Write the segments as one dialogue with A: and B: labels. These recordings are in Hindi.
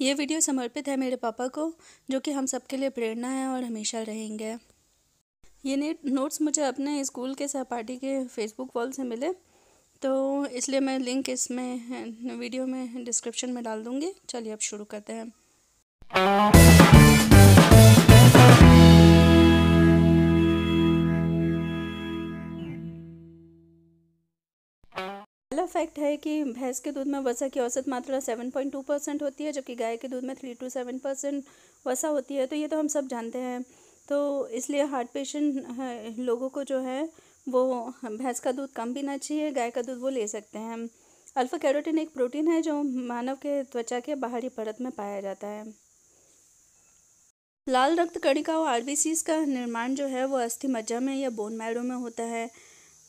A: ये वीडियो समर्पित है मेरे पापा को जो कि हम सबके लिए प्रेरणा है और हमेशा रहेंगे ये नोट्स मुझे अपने स्कूल के सहपाठी के फेसबुक वॉल से मिले तो इसलिए मैं लिंक इसमें वीडियो में डिस्क्रिप्शन में डाल दूँगी चलिए अब शुरू करते हैं फैक्ट है कि भैंस के दूध में वसा की औसत मात्रा सेवन पॉइंट टू परसेंट होती है जबकि गाय के दूध में थ्री टू सेवन परसेंट वसा होती है तो ये तो हम सब जानते हैं तो इसलिए हार्ट पेशेंट लोगों को जो है वो भैंस का दूध कम पीना चाहिए गाय का दूध वो ले सकते हैं अल्फ़ा कैरोटीन एक प्रोटीन है जो मानव के त्वचा के बाहरी परत में पाया जाता है लाल रक्त कणिका और आर का निर्माण जो है वो अस्थि मज्जा में या बोन मैरो में होता है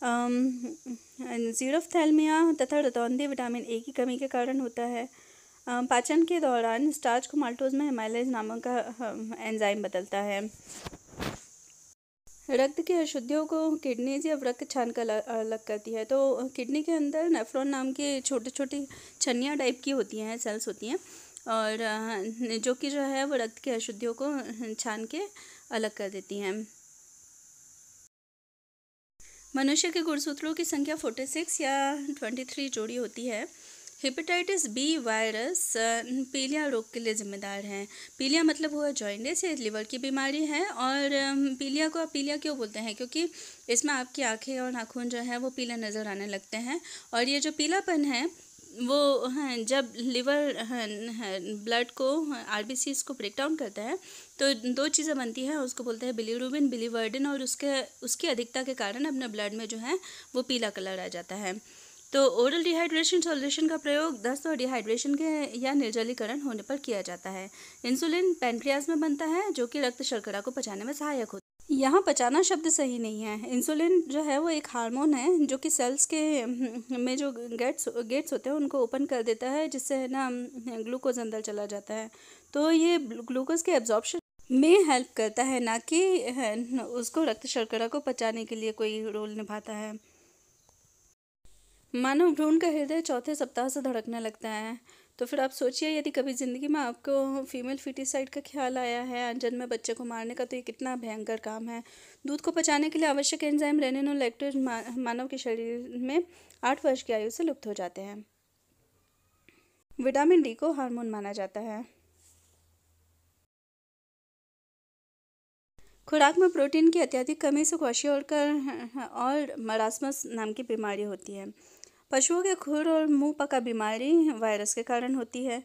A: जीरोफ्थैलमिया तथा रतौंदी विटामिन ए की कमी के कारण होता है पाचन के दौरान स्टार्च को माल्टोज में हेमाइलेज नामक का एंजाइम बदलता है रक्त की अशुद्धियों को किडनीज या वृक्क छान कर अलग करती है तो किडनी के अंदर नेफ्रॉन नाम की छोटी छोटी छनिया टाइप की होती हैं सेल्स होती हैं और जो कि जो है वो रक्त की अशुद्धियों को छान के अलग कर देती हैं मनुष्य के गुणसूत्रों की संख्या फोर्टी सिक्स या ट्वेंटी थ्री जोड़ी होती है हेपेटाइटिस बी वायरस पीलिया रोग के लिए जिम्मेदार हैं पीलिया मतलब हुआ जॉइंडिस ये लिवर की बीमारी है और पीलिया को आप पीलिया क्यों बोलते हैं क्योंकि इसमें आपकी आंखें और नाखून जो है वो पीला नज़र आने लगते हैं और ये जो पीलापन है वो हैं हाँ, जब लिवर ब्लड हाँ, हाँ, को R B C break down करता है तो दो चीज़ें बनती हैं उसको बोलते हैं बिलीरूबिन बिलीवर्डिन और उसके उसकी अधिकता के कारण अपने ब्लड में जो है वो पीला कलर आ जाता है तो ओरल डिहाइड्रेशन सॉल्यूशन का प्रयोग दस्त और डिहाइड्रेशन के या निर्जलीकरण होने पर किया जाता है इंसुलिन पेनक्रियाज में बनता है जो कि रक्त शर्करा को पचाने में सहायक होता है यहाँ पचाना शब्द सही नहीं है इंसुलिन जो है वो एक हार्मोन है जो कि सेल्स के हम्म, में जो गेट्स गेट्स होते हैं उनको ओपन कर देता है जिससे है ना हम्म, ग्लूकोज अंदर चला जाता है तो ये ग्लूकोज के एब्जॉर्बन में हेल्प करता है ना कि उसको रक्त शर्करा को पचाने के लिए कोई रोल निभाता है मानव भ्रूण का हृदय चौथे सप्ताह से धड़कने लगता है तो फिर आप सोचिए यदि कभी ज़िंदगी में आपको फीमेल फिटिसाइड का ख्याल आया है अंजन में बच्चे को मारने का तो ये कितना भयंकर काम है दूध को बचाने के लिए आवश्यक एंजाइम रेनिन और लैक्टोज मानव के शरीर में आठ वर्ष की आयु से लुप्त हो जाते हैं विटामिन डी को हार्मोन माना जाता है खुराक में प्रोटीन की अत्यधिक कमी से क्वाशियोर और मरासमस नाम की बीमारी होती है पशुओं के खुर और मुंह पका बीमारी वायरस के कारण होती है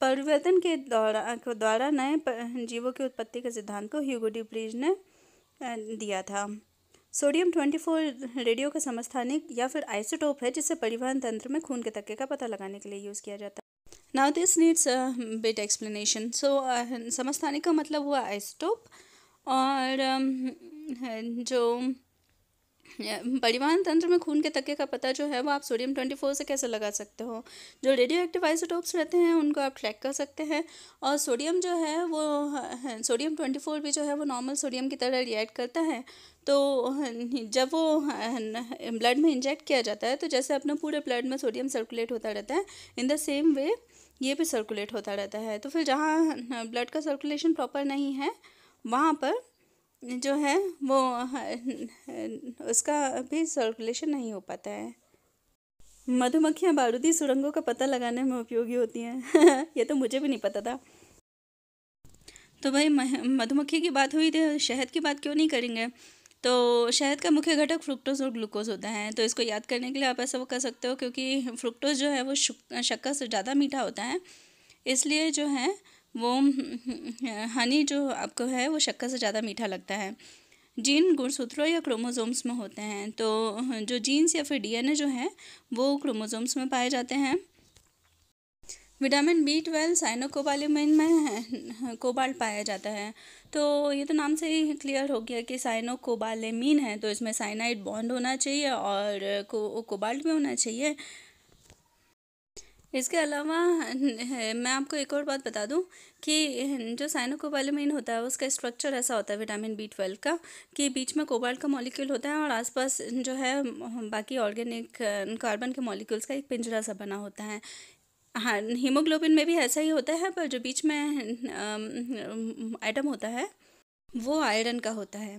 A: परिवर्तन के दौरा द्वारा नए जीवों की उत्पत्ति के सिद्धांत को ह्यूगो ब्रिज ने दिया था सोडियम ट्वेंटी फोर रेडियो का समस्थानिक या फिर आइसोटोप है जिसे परिवहन तंत्र में खून के तक्के का पता लगाने के लिए यूज़ किया जाता है now this needs bit explanation so समस्थानिक का मतलब हुआ आइसोटोप और um, जो परिवहन तंत्र में खून के तके का पता जो है वो आप सोडियम ट्वेंटी फोर से कैसे लगा सकते हो जो रेडियो एक्टिव आइसोटोप्स रहते हैं उनको आप ट्रैक कर सकते हैं और सोडियम जो है वो सोडियम ट्वेंटी फोर भी जो है वो नॉर्मल सोडियम की तरह रिएक्ट करता है तो जब वो ब्लड में इंजेक्ट किया जाता है तो जैसे अपना पूरे ब्लड में सोडियम सर्कुलेट होता रहता है इन द सेम वे ये भी सर्कुलेट होता रहता है तो फिर जहाँ ब्लड का सर्कुलेशन प्रॉपर नहीं है वहाँ पर जो है वो हाँ, उसका भी सर्कुलेशन नहीं हो पाता है मधुमक्खियाँ बारूदी सुरंगों का पता लगाने में उपयोगी होती हैं ये तो मुझे भी नहीं पता था तो भाई मधुमक्खी की बात हुई थी शहद की बात क्यों नहीं करेंगे तो शहद का मुख्य घटक फ्रुक्टोज और ग्लूकोज होता है तो इसको याद करने के लिए आप ऐसा वो कर सकते हो क्योंकि फ्रुक्टोज जो है वो शक्कर से ज़्यादा मीठा होता है इसलिए जो है वो हनी हम्म, जो आपको है वो शक्कर से ज़्यादा मीठा लगता है जीन गुणसूत्रों या क्रोमोजोम्स में होते हैं तो जो जीन्स या फिर डीएनए जो है वो क्रोमोजोम्स में पाए जाते हैं विटामिन बी ट्वेल्व साइनोकोबालमिन में कोबाल्ट हाँ, पाया जाता है तो ये तो नाम से ही क्लियर हो गया कि साइनोकोबालमिन है तो इसमें साइनाइड बॉन्ड होना चाहिए और को कोबाल्ट भी होना चाहिए इसके अलावा मैं आपको एक और बात बता दूं कि जो साइनोकोबालमिन होता है उसका स्ट्रक्चर ऐसा होता है विटामिन बी ट्वेल्व का कि बीच में कोबाल्ट का मॉलिक्यूल होता है और आसपास जो है बाकी ऑर्गेनिक कार्बन के मॉलिक्यूल्स का एक पिंजरा सा बना होता है हाँ हीमोग्लोबिन में भी ऐसा ही होता है पर जो बीच में आइटम होता है वो आयरन का होता है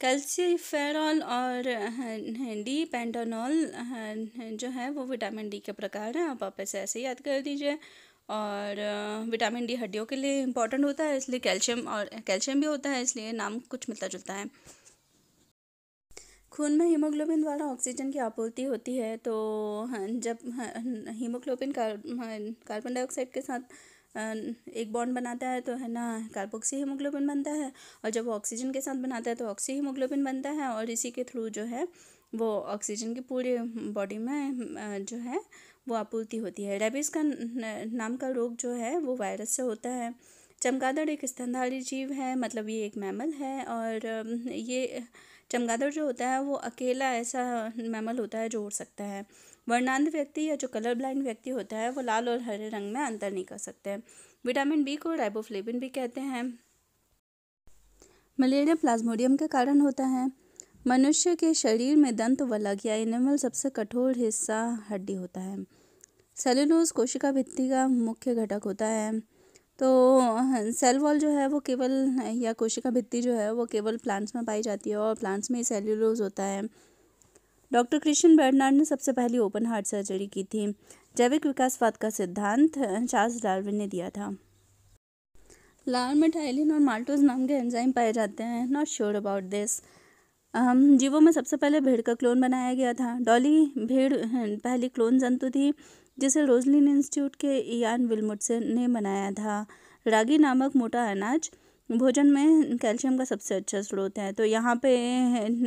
A: कैल्सीफेरॉल और हाँ, डी पेंटोनॉल हाँ, जो है वो विटामिन डी के प्रकार हैं आप ऐसे ऐसे याद कर दीजिए और विटामिन डी हड्डियों के लिए इम्पॉर्टेंट होता है इसलिए कैल्शियम और कैल्शियम भी होता है इसलिए नाम कुछ मिलता जुलता है खून में हीमोग्लोबिन द्वारा ऑक्सीजन की आपूर्ति होती है तो हाँ, जब हीमोग्लोबिन कार्बन डाइऑक्साइड के साथ एक बॉन्ड बनाता है तो है ना कार्बोक्सी हीमोग्लोबिन बनता है और जब वो ऑक्सीजन के साथ बनाता है तो ऑक्सी हीमोग्लोबिन बनता है और इसी के थ्रू जो है वो ऑक्सीजन की पूरी बॉडी में जो है वो आपूर्ति होती है रेबिस का नाम का रोग जो है वो वायरस से होता है चमगादड़ एक स्तनधारी जीव है मतलब ये एक मैमल है और ये चमगादड़ जो होता है वो अकेला ऐसा मैमल होता है जो उड़ सकता है वर्णांध व्यक्ति या जो कलर ब्लाइंड व्यक्ति होता है वो लाल और हरे रंग में अंतर नहीं कर सकते हैं विटामिन बी को राइबोफ्लेबिन भी कहते हैं मलेरिया प्लाज्मोडियम के कारण होता है मनुष्य के शरीर में दंत वलग या एनिमल सबसे कठोर हिस्सा हड्डी होता है सेलुलोज कोशिका भित्ति का मुख्य घटक होता है तो सेल वॉल जो है वो केवल या कोशिका भित्ति जो है वो केवल प्लांट्स में पाई जाती है और प्लांट्स में ही सेल्यूलोज होता है डॉक्टर कृष्ण बर्नार्ड ने सबसे पहली ओपन हार्ट सर्जरी की थी जैविक विकासवाद का सिद्धांत चार्ल्स डार्विन ने दिया था लाल में टाइलिन और माल्टोज नाम के एंजाइम पाए जाते हैं नॉट श्योर अबाउट दिस जीवों में सबसे पहले भेड़ का क्लोन बनाया गया था डॉली भेड़ पहली क्लोन जंतु थी जिसे रोजलिन इंस्टीट्यूट के इयान विलमुट से ने बनाया था रागी नामक मोटा अनाज भोजन में कैल्शियम का सबसे अच्छा स्रोत है तो यहाँ पे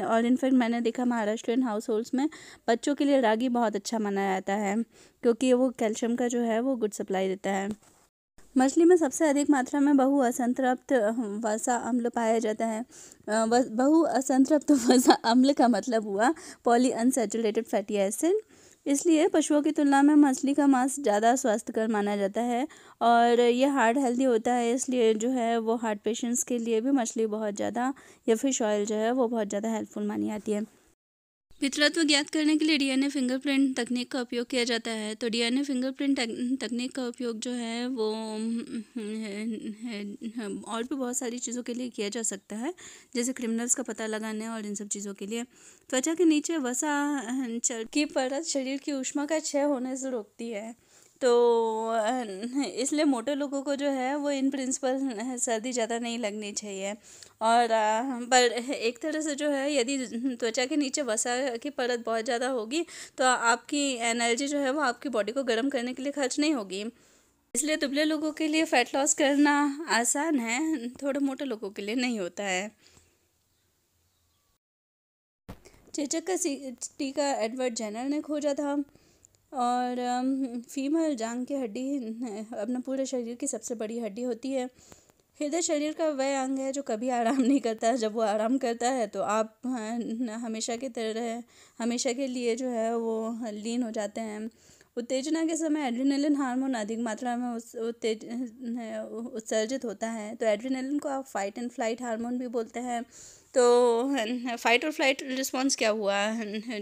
A: और इनफैक्ट मैंने देखा महाराष्ट्रियन हाउस होल्ड्स में बच्चों के लिए रागी बहुत अच्छा माना जाता है क्योंकि वो कैल्शियम का जो है वो गुड सप्लाई देता है मछली में सबसे अधिक मात्रा में बहु असंतृप्त वसा अम्ल पाया जाता है बहु असंतृप्त वसा अम्ल का मतलब हुआ पॉली अनसेचुरेटेड फैटी एसिड इसलिए पशुओं की तुलना में मछली का मांस ज़्यादा स्वास्थ्यकर माना जाता है और ये हार्ट हेल्दी होता है इसलिए जो है वो हार्ट पेशेंट्स के लिए भी मछली बहुत ज़्यादा या फिश ऑयल जो है वो बहुत ज़्यादा हेल्पफुल मानी जाती है पितृत्व ज्ञात करने के लिए डीएनए फिंगरप्रिंट तकनीक का उपयोग किया जाता है तो डीएनए फिंगरप्रिंट तकनीक का उपयोग जो है वो और भी बहुत सारी चीज़ों के लिए किया जा सकता है जैसे क्रिमिनल्स का पता लगाने और इन सब चीज़ों के लिए त्वचा के नीचे वसा की परत शरीर की ऊष्मा का क्षय होने से रोकती है तो इसलिए मोटे लोगों को जो है वो इन प्रिंसिपल सर्दी ज़्यादा नहीं लगनी चाहिए और पर एक तरह से जो है यदि त्वचा के नीचे वसा की परत बहुत ज़्यादा होगी तो आपकी एनर्जी जो है वो आपकी बॉडी को गर्म करने के लिए खर्च नहीं होगी इसलिए दुबले लोगों के लिए फ़ैट लॉस करना आसान है थोड़े मोटे लोगों के लिए नहीं होता है चेचक का टीका एडवर्ड जेनर ने खोजा था और फीमेल जांग की हड्डी अपना पूरे शरीर की सबसे बड़ी हड्डी होती है हृदय शरीर का वह अंग है जो कभी आराम नहीं करता है जब वो आराम करता है तो आप हमेशा के तरह हमेशा के लिए जो है वो लीन हो जाते हैं उत्तेजना के समय एड्रीनलिन हार्मोन अधिक मात्रा में उत्तेज उत्सर्जित होता है तो एड्रीनलिन को आप फाइट एंड फ्लाइट हार्मोन भी बोलते हैं तो फाइट और फ्लाइट रिस्पॉन्स क्या हुआ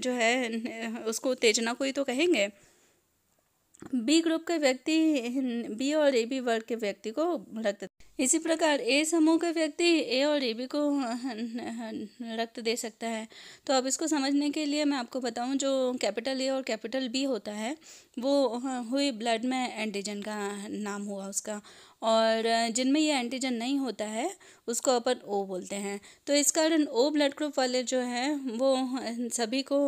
A: जो है उसको उत्तेजना को ही तो कहेंगे बी ग्रुप के व्यक्ति बी और ए बी वर्ग के व्यक्ति को रक्त इसी प्रकार ए समूह के व्यक्ति ए और ए बी को रक्त दे सकता है तो अब इसको समझने के लिए मैं आपको बताऊं जो कैपिटल ए और कैपिटल बी होता है वो हुई ब्लड में एंटीजन का नाम हुआ उसका और जिनमें ये एंटीजन नहीं होता है उसको अपन ओ बोलते हैं तो इस कारण ओ ब्लड ग्रुप वाले जो हैं वो सभी को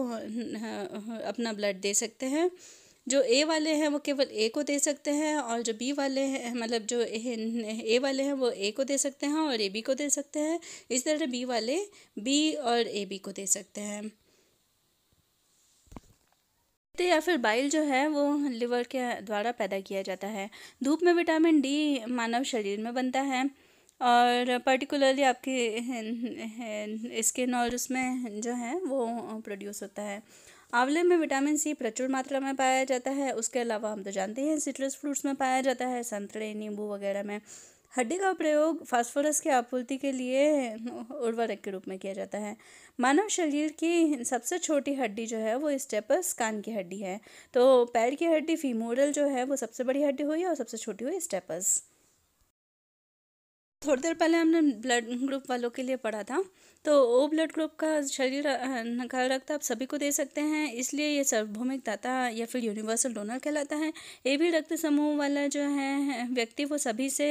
A: अपना ब्लड दे सकते हैं जो ए वाले हैं वो केवल ए को दे सकते हैं और जो बी वाले हैं मतलब जो ए वाले हैं वो ए को दे सकते हैं और ए बी को दे सकते हैं इस तरह बी वाले बी और ए बी को दे सकते हैं या फिर बाइल जो है वो लिवर के द्वारा पैदा किया जाता है धूप में विटामिन डी मानव शरीर में बनता है और पर्टिकुलरली आपके स्किन और उसमें जो है वो प्रोड्यूस होता है आंवले में विटामिन सी प्रचुर मात्रा में पाया जाता है उसके अलावा हम तो जानते हैं सिट्रस फ्रूट्स में पाया जाता है संतरे नींबू वगैरह में हड्डी का प्रयोग फास्फोरस की आपूर्ति के लिए उर्वरक के रूप में किया जाता है मानव शरीर की सबसे छोटी हड्डी जो है वो स्टेपस कान की हड्डी है तो पैर की हड्डी फीमोरल जो है वो सबसे बड़ी हड्डी हुई और सबसे छोटी हुई स्टेपस थोड़ी देर पहले हमने ब्लड ग्रुप वालों के लिए पढ़ा था तो ओ ब्लड ग्रुप का शरीर का रखता आप सभी को दे सकते हैं इसलिए ये सार्वभौमिक दाता या फिर यूनिवर्सल डोनर कहलाता है ए भी रक्त समूह वाला जो है व्यक्ति वो सभी से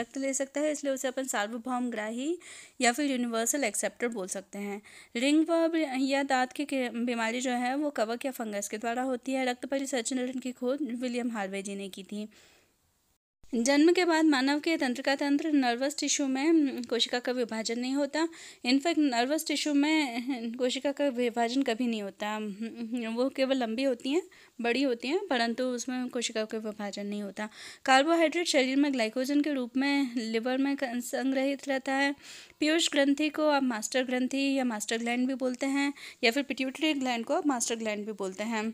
A: रक्त ले सकता है इसलिए उसे अपन सार्वभौम ग्राही या फिर यूनिवर्सल एक्सेप्टर बोल सकते हैं रिंग व या दाँत की बीमारी जो है वो कवक या फंगस के द्वारा होती है रक्त परिसंचरण की खोज विलियम हार्वे जी ने की थी जन्म के बाद मानव के तंत्रिका तंत्र नर्वस टिश्यू में हम्म, कोशिका का विभाजन नहीं होता इनफैक्ट नर्वस टिश्यू में हम्म, कोशिका का विभाजन कभी नहीं होता हम्म, वो केवल लंबी होती हैं बड़ी होती हैं परंतु उसमें कोशिका का विभाजन नहीं होता कार्बोहाइड्रेट शरीर में ग्लाइकोजन के रूप में लिवर में संग्रहित रहता है पीयूष ग्रंथि को आप मास्टर ग्रंथि या मास्टर ग्लैंड भी बोलते हैं या फिर पिट्यूटरी ग्लैंड को आप मास्टर ग्लैंड भी बोलते हैं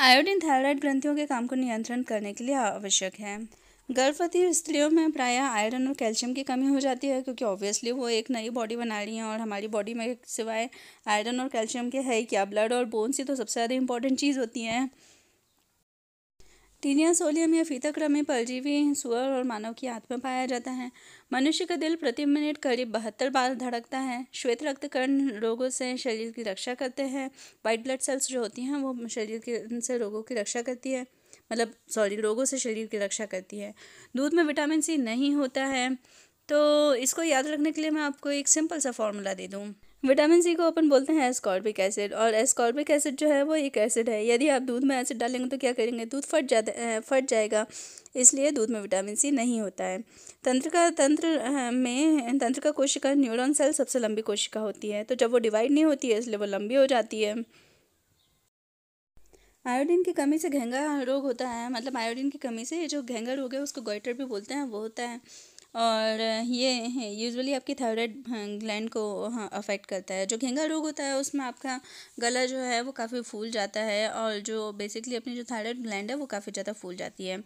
A: आयोडीन थायराइड ग्रंथियों के काम को नियंत्रण करने के लिए आवश्यक है गर्भवती स्त्रियों में प्रायः आयरन और कैल्शियम की कमी हो जाती है क्योंकि ऑब्वियसली वो एक नई बॉडी बना रही हैं और हमारी बॉडी में सिवाय आयरन और कैल्शियम के है ही क्या ब्लड और बोन्स ही तो सबसे ज़्यादा इंपॉर्टेंट चीज़ होती हैं टीनिया सोलियम या फीता क्रम में परजीवी सुअर और मानव की आत्मा पाया जाता है मनुष्य का दिल प्रति मिनट करीब बहत्तर बार धड़कता है श्वेत रक्तकर्ण रोगों से शरीर की रक्षा करते हैं वाइट ब्लड सेल्स जो होती हैं वो शरीर के से रोगों की रक्षा करती है मतलब सॉरी रोगों से शरीर की रक्षा करती है दूध में विटामिन सी नहीं होता है तो इसको याद रखने के लिए मैं आपको एक सिंपल सा फॉर्मूला दे दूँ विटामिन सी को अपन बोलते हैं एस्कॉर्बिक एसिड और एस्कॉर्बिक एसिड जो है वो एक एसिड है यदि आप दूध में एसिड डालेंगे तो क्या करेंगे दूध फट जाता फट जाएगा इसलिए दूध में विटामिन सी नहीं होता है तंत्रिका तंत्र में तंत्रिका कोशिका न्यूरॉन सेल सबसे लंबी कोशिका होती है तो जब वो डिवाइड नहीं होती है इसलिए वो लंबी हो जाती है आयोडीन की कमी से घेंगा रोग होता है मतलब आयोडीन की कमी से जो घेंगा रोग है उसको गोइटर भी बोलते हैं वो होता है और ये यूजुअली आपकी थायराइड हाँ, ग्लैंड को अफेक्ट हाँ, करता है जो घेंगा रोग होता है उसमें आपका गला जो है वो काफ़ी फूल जाता है और जो बेसिकली अपनी जो थायराइड ग्लैंड है वो काफ़ी ज़्यादा फूल जाती है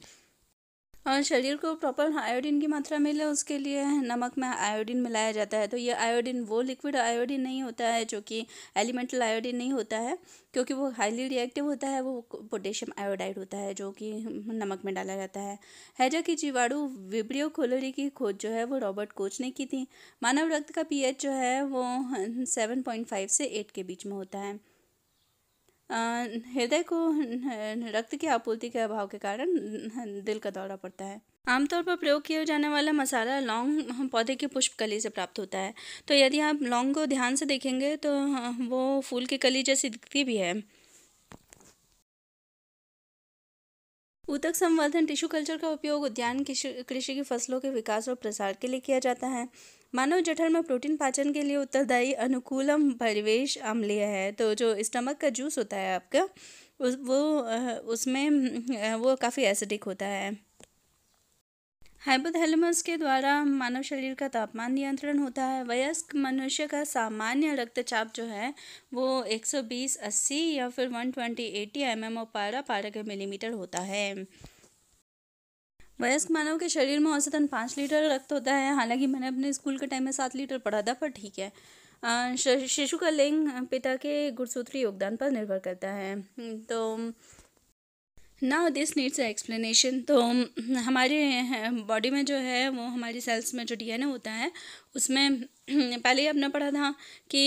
A: और हाँ, शरीर को प्रॉपर आयोडीन की मात्रा मिले उसके लिए नमक में आयोडीन मिलाया जाता है तो ये आयोडीन वो लिक्विड आयोडीन नहीं होता है जो कि एलिमेंटल आयोडीन नहीं होता है क्योंकि वो हाईली रिएक्टिव होता है वो पोटेशियम आयोडाइड होता है जो कि नमक में डाला जाता है हैजा की जीवाणु विब्रियो खोलोरी की खोज जो है वो रॉबर्ट कोच ने की थी मानव रक्त का पी जो है वो सेवन पॉइंट फाइव से एट के बीच में होता है हृदय को रक्त की आपूर्ति के अभाव के कारण दिल का दौरा पड़ता है आमतौर पर प्रयोग किया जाने वाला मसाला लौंग पौधे की पुष्प कली से प्राप्त होता है तो यदि आप लौंग को ध्यान से देखेंगे तो हाँ, वो फूल की कली जैसी दिखती भी है उतक संवर्धन टिश्यू कल्चर का उपयोग उद्यान कृषि की फसलों के विकास और प्रसार के लिए किया जाता है मानव जठर में प्रोटीन पाचन के लिए उत्तरदायी अनुकूलम परिवेश अम्लीय है तो जो स्टमक का जूस होता है आपका उस वो उसमें वो काफ़ी एसिडिक होता है हाइपोथैलेमस के द्वारा मानव शरीर का तापमान नियंत्रण होता है वयस्क मनुष्य का सामान्य रक्तचाप जो है वो 120 80 या फिर 120 80 एम और पारा पारा के मिलीमीटर होता है वयस्क मानव के शरीर में औसतन पाँच लीटर रक्त होता है हालांकि मैंने अपने स्कूल के टाइम में सात लीटर पढ़ा था पर ठीक है शिशु का लिंग पिता के गुणसूत्री योगदान पर निर्भर करता है तो ना दिस नीड्स एक्सप्लेनेशन तो हमारे बॉडी में जो है वो हमारी सेल्स में जो डीएनए होता है उसमें पहले ही आपने पढ़ा था कि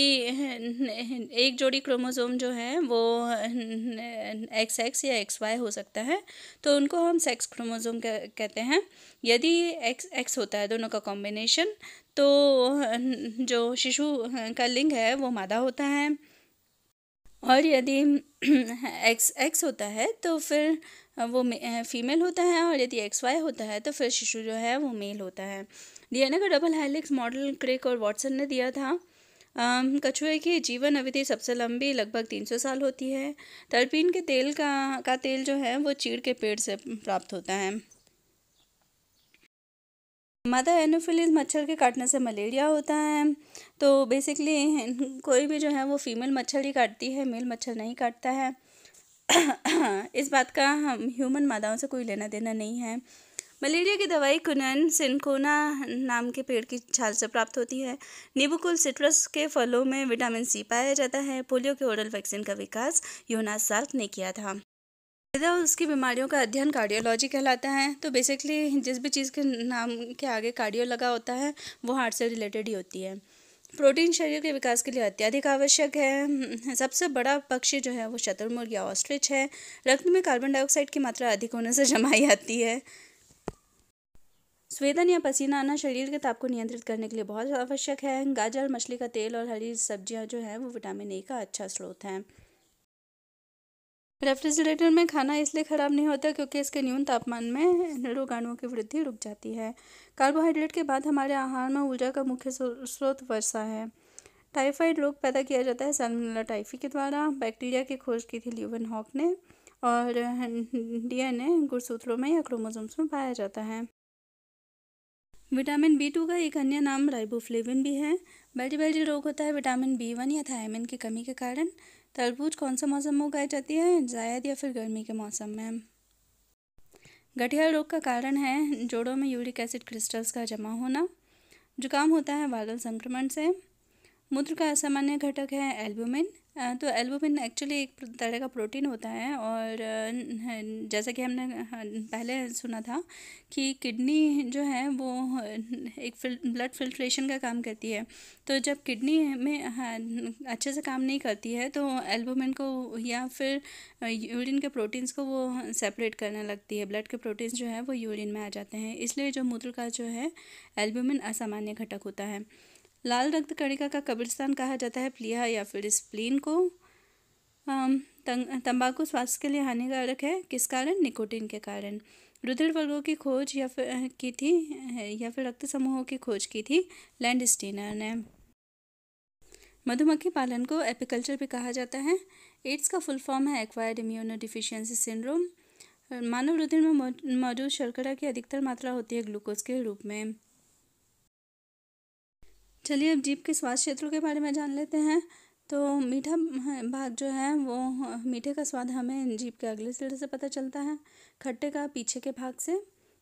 A: एक जोड़ी क्रोमोसोम जो है वो एक्स एक्स या एक्स वाई हो सकता है तो उनको हम सेक्स क्रोमोसोम कहते हैं यदि एक्स एक्स होता है दोनों का कॉम्बिनेशन तो जो शिशु का लिंग है वो मादा होता है और यदि एक्स एक्स होता है तो फिर वो फीमेल होता है और यदि एक्स वाई होता है तो फिर शिशु जो है वो मेल होता है डीएनए का डबल हेलिक्स मॉडल क्रिक और वॉटसन ने दिया था कछुए की जीवन अवधि सबसे लंबी लगभग तीन सौ साल होती है टर्पिन के तेल का का तेल जो है वो चीड़ के पेड़ से प्राप्त होता है मादा एनोफिलिस मच्छर के काटने से मलेरिया होता है तो बेसिकली कोई भी जो है वो फीमेल मच्छर ही काटती है मेल मच्छर नहीं काटता है इस बात का हम ह्यूमन मादाओं से कोई लेना देना नहीं है मलेरिया की दवाई कुनन सिनकोना नाम के पेड़ की छाल से प्राप्त होती है नीबुकुल सिट्रस के फलों में विटामिन सी पाया जाता है पोलियो के ओरल वैक्सीन का विकास योना साल्क ने किया था यदा उसकी बीमारियों का अध्ययन कार्डियोलॉजी कहलाता है तो बेसिकली जिस भी चीज़ के नाम के आगे कार्डियो लगा होता है वो हार्ट से रिलेटेड ही होती है प्रोटीन शरीर के विकास के लिए अत्यधिक आवश्यक है सबसे बड़ा पक्षी जो है वो शतुर्मुर्ग या ऑस्ट्रिच है रक्त में कार्बन डाइऑक्साइड की मात्रा अधिक होने से जमाई आती है स्वेदन या पसीना आना शरीर के ताप को नियंत्रित करने के लिए बहुत आवश्यक है गाजर मछली का तेल और हरी सब्जियां जो हैं वो विटामिन ए का अच्छा स्रोत हैं रेफ्रिजरेटर में खाना इसलिए ख़राब नहीं होता क्योंकि इसके न्यून तापमान में रोगाणुओं की वृद्धि रुक जाती है कार्बोहाइड्रेट के बाद हमारे आहार में ऊर्जा का मुख्य स्रोत वर्षा है टाइफाइड रोग पैदा किया जाता है सालमोनेला टाइफी के द्वारा बैक्टीरिया की खोज की थी ल्यूवन हॉक ने और डीएनए गुणसूत्रों में या क्रोमोसोम्स में पाया जाता है विटामिन बी टू का एक अन्य नाम राइबोफ्लेविन भी है बैटी बैटी रोग होता है विटामिन बी वन या थायमिन की कमी के कारण तरबूज कौन सा मौसम में उगाई जाती है जायद या फिर गर्मी के मौसम में गठिया रोग का कारण है जोड़ों में यूरिक एसिड क्रिस्टल्स का जमा होना जुकाम होता है वायरल संक्रमण से मूत्र का असामान्य घटक है एल्बुमिन तो एल्बुमिन एक्चुअली एक तरह का प्रोटीन होता है और जैसा कि हमने पहले सुना था कि किडनी जो है वो एक फिल, ब्लड फिल्ट्रेशन का काम करती है तो जब किडनी में अच्छे से काम नहीं करती है तो एल्बुमिन को या फिर यूरिन के प्रोटीन्स को वो सेपरेट करने लगती है ब्लड के प्रोटीन्स जो है वो यूरिन में आ जाते हैं इसलिए जो मूत्र का जो है एल्बुमिन असामान्य घटक होता है लाल रक्त कणिका का कब्रिस्तान कहा जाता है प्लिया या फिर स्प्लीन को तंबाकू स्वास्थ्य के लिए हानिकारक है किस कारण निकोटिन के कारण रुधिर वर्गों की खोज या फिर की थी या फिर रक्त समूहों की खोज की थी लैंड स्टीनर ने मधुमक्खी पालन को एपिकल्चर भी कहा जाता है एड्स का फुल फॉर्म है एक्वायर्ड इम्यूनो डिफिशियंसी सिंड्रोम मानव रुधिर में मौजूद शर्करा की अधिकतर मात्रा होती है ग्लूकोज के रूप में चलिए अब जीप के स्वाद क्षेत्रों के बारे में जान लेते हैं तो मीठा भाग जो है वो मीठे का स्वाद हमें जीप के अगले सिरे से पता चलता है खट्टे का पीछे के भाग से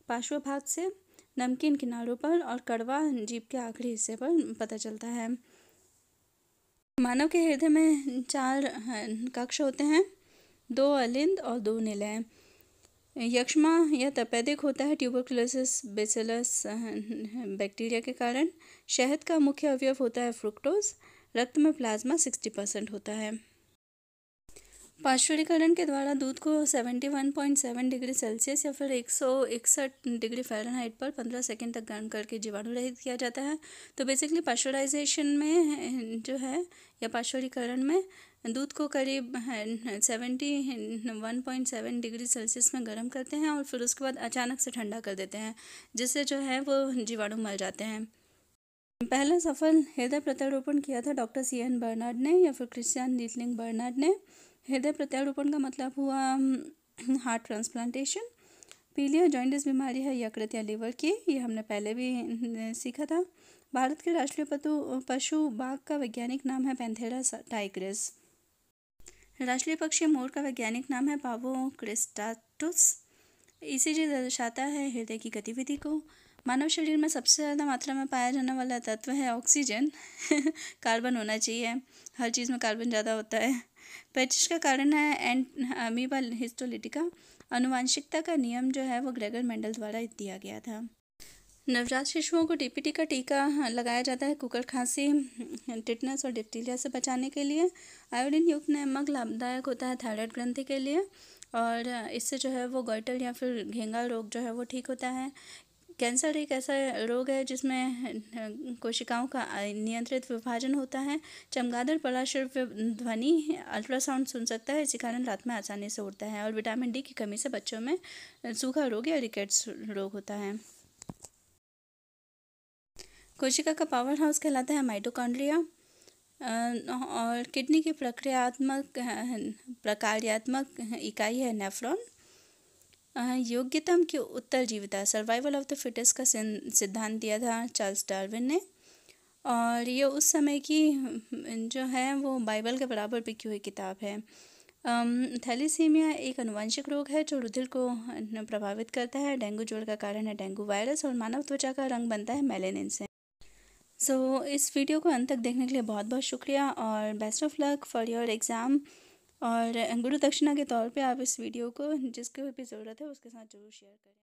A: पार्श्व भाग से नमकीन किनारों पर और कड़वा जीप के आखिरी हिस्से पर पता चलता है मानव के हृदय में चार कक्ष होते हैं दो अलिंद और दो निलय यक्षमा यह तपेदिक होता है ट्यूबरकुलोसिस बेसिलस बैक्टीरिया के कारण शहद का मुख्य अवयव होता है फ्रुक्टोज रक्त में प्लाज्मा सिक्सटी परसेंट होता है पाश्चुरीकरण के द्वारा दूध को seventy one point seven degree Celsius या फिर एक सौ इकसठ डिग्री फ़ारेनहाइट पर पंद्रह सेकेंड तक गर्म करके जीवाणु रहित किया जाता है तो बेसिकली पाश्चुराइजेशन में जो है या पाश्चुरीकरण में दूध को करीब seventy one point seven degree Celsius में गर्म करते हैं और फिर उसके बाद अचानक से ठंडा कर देते हैं जिससे जो है वो जीवाणु मर जाते हैं पहला सफल हृदय प्रत्यारोपण किया था डॉक्टर सी एन बर्नार्ड ने या फिर क्रिश्चियन लीटलिंग बर्नार्ड ने हृदय प्रत्यारोपण का मतलब हुआ हार्ट ट्रांसप्लांटेशन पीलिया जॉइंटिस बीमारी है यकृत या लीवर की ये हमने पहले भी सीखा था भारत के राष्ट्रीय पशु बाघ का वैज्ञानिक नाम है पैंथेरा टाइग्रेस राष्ट्रीय पक्षी मोर का वैज्ञानिक नाम है पावो क्रिस्टाटुस इसी जी दर्शाता है हृदय की गतिविधि को मानव शरीर में सबसे ज़्यादा मात्रा में पाया जाने वाला तत्व है ऑक्सीजन कार्बन होना चाहिए हर चीज़ में कार्बन ज़्यादा होता है पेचिश का कारण है एंड अमीबा हिस्टोलिटिका अनुवांशिकता का नियम जो है वो ग्रेगर मेंडल द्वारा दिया गया था नवजात शिशुओं को डीपीटी का टीका हाँ, लगाया जाता है कुकर खांसी टिटनेस और डिप्टीरिया से बचाने के लिए आयोडीन युक्त नमक लाभदायक होता है थायराइड ग्रंथि के लिए और इससे जो है वो गोइटर या फिर घेंगा रोग जो है वो ठीक होता है कैंसर एक ऐसा रोग है जिसमें हाँ, कोशिकाओं का नियंत्रित विभाजन होता है चमगादड़ पड़ा सिर्फ ध्वनि अल्ट्रासाउंड सुन सकता है इसी कारण रात में आसानी से उड़ता है और विटामिन डी की कमी से बच्चों में सूखा रोग या रिकेट्स रोग होता है कोशिका का पावर हाउस कहलाता है माइटोकॉन्ड्रिया और किडनी की प्रक्रियात्मक प्रकार्यात्मक इकाई है नेफ्रॉन योग्यतम की उत्तर जीविता सर्वाइवल ऑफ द फिटेस्ट का सिद्धांत दिया था चार्ल्स डार्विन ने और ये उस समय की जो है वो बाइबल के बराबर बिकी हुई किताब है थैलीसीमिया एक अनुवांशिक रोग है जो रुधिर को प्रभावित करता है डेंगू ज्वर का कारण है डेंगू वायरस और मानव त्वचा का रंग बनता है मेलेनिन से सो so, इस वीडियो को अंत तक देखने के लिए बहुत बहुत शुक्रिया और best of luck for your exam और गुरु दक्षिणा के तौर पे आप इस वीडियो को जिसको भी ज़रूरत है उसके साथ ज़रूर शेयर करें